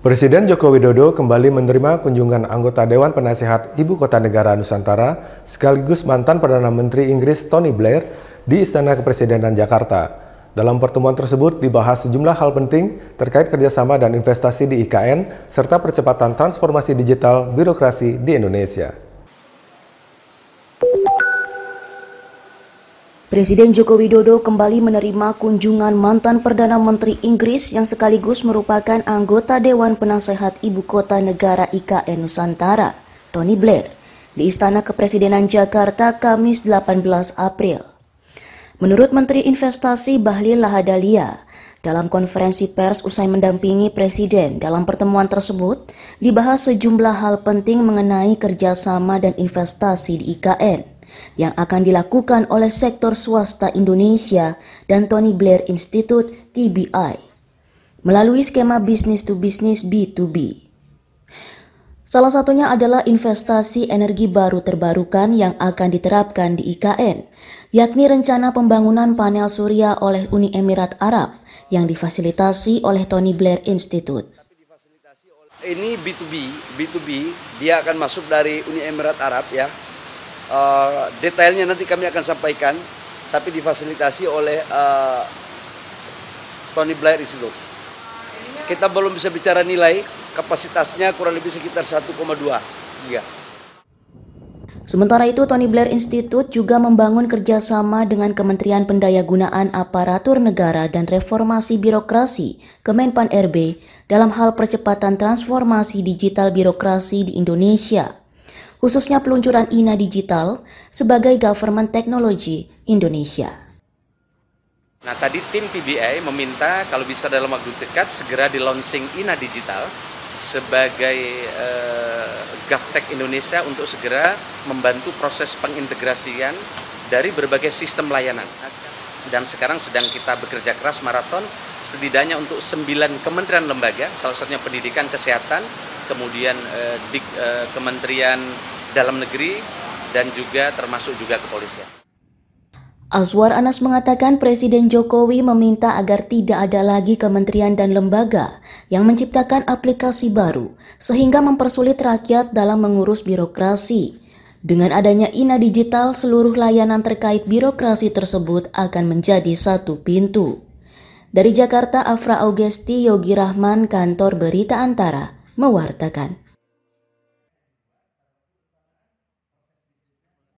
Presiden Joko Widodo kembali menerima kunjungan anggota Dewan Penasehat Ibu Kota Negara Nusantara sekaligus mantan Perdana Menteri Inggris Tony Blair di Istana Kepresidenan Jakarta. Dalam pertemuan tersebut dibahas sejumlah hal penting terkait kerjasama dan investasi di IKN serta percepatan transformasi digital birokrasi di Indonesia. Presiden Joko Widodo kembali menerima kunjungan mantan Perdana Menteri Inggris yang sekaligus merupakan anggota Dewan Penasehat Ibu Kota Negara IKN Nusantara, Tony Blair, di Istana Kepresidenan Jakarta Kamis 18 April. Menurut Menteri Investasi Bahlil Lahadalia, dalam konferensi pers usai mendampingi Presiden dalam pertemuan tersebut, dibahas sejumlah hal penting mengenai kerjasama dan investasi di IKN yang akan dilakukan oleh sektor swasta Indonesia dan Tony Blair Institute TBI melalui skema bisnis to bisnis B2B. Salah satunya adalah investasi energi baru terbarukan yang akan diterapkan di IKN, yakni rencana pembangunan panel surya oleh Uni Emirat Arab yang difasilitasi oleh Tony Blair Institute. Ini B2B, B2B dia akan masuk dari Uni Emirat Arab ya, Eh, detailnya nanti kami akan sampaikan, tapi difasilitasi oleh uh, Tony Blair Institute. Kita belum bisa bicara nilai, kapasitasnya kurang lebih sekitar 1,2 iya. Sementara itu, Tony Blair Institute juga membangun kerjasama dengan Kementerian Pendayagunaan Aparatur Negara dan Reformasi Birokrasi Kemenpan RB dalam hal percepatan transformasi digital birokrasi di Indonesia khususnya peluncuran INA Digital sebagai Government Technology Indonesia. Nah tadi tim PBI meminta kalau bisa dalam waktu dekat segera di launching INA Digital sebagai eh, GovTech Indonesia untuk segera membantu proses pengintegrasian dari berbagai sistem layanan. Dan sekarang sedang kita bekerja keras maraton setidaknya untuk sembilan kementerian lembaga, salah satunya pendidikan, kesehatan, kemudian eh, di, eh, kementerian dalam negeri, dan juga termasuk juga kepolisian. Azwar Anas mengatakan Presiden Jokowi meminta agar tidak ada lagi kementerian dan lembaga yang menciptakan aplikasi baru sehingga mempersulit rakyat dalam mengurus birokrasi. Dengan adanya INA Digital, seluruh layanan terkait birokrasi tersebut akan menjadi satu pintu. Dari Jakarta, Afra Augusti, Yogi Rahman, Kantor Berita Antara, mewartakan.